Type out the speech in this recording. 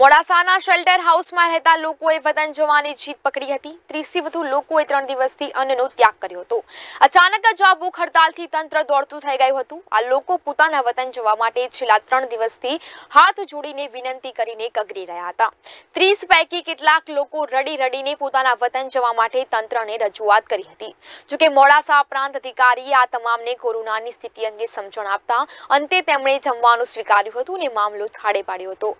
મોળાસાના shelter હાઉસમાં રહેતા લોકોએ વતન જવાની જીત પકડી હતી 30 થી વધુ લોકોએ 3 દિવસથી અન્નનો ત્યાગ કર્યો હતો અચાનક જબ બોખ હડતાલથી તંત્ર દોડતું થઈ ગયું હતું આ લોકો પોતાના વતન જવા માટે છેલ્લા 3 દિવસથી હાથ જોડીને વિનંતી કરીને કગરી રહ્યા હતા 30 પૈકી કેટલાક લોકો રડી-રડીને પોતાના વતન જવા માટે તંત્રને રજૂઆત કરી હતી જોકે મોળાસા પ્રાંત અધિકારી આ તમામને કોરોનાની સ્થિતિ અંગે સમજોણ આપતા અંતે તેમણે જમવાનું સ્વીકાર્યું હતું અને મામલો ઠાડે પાડ્યો હતો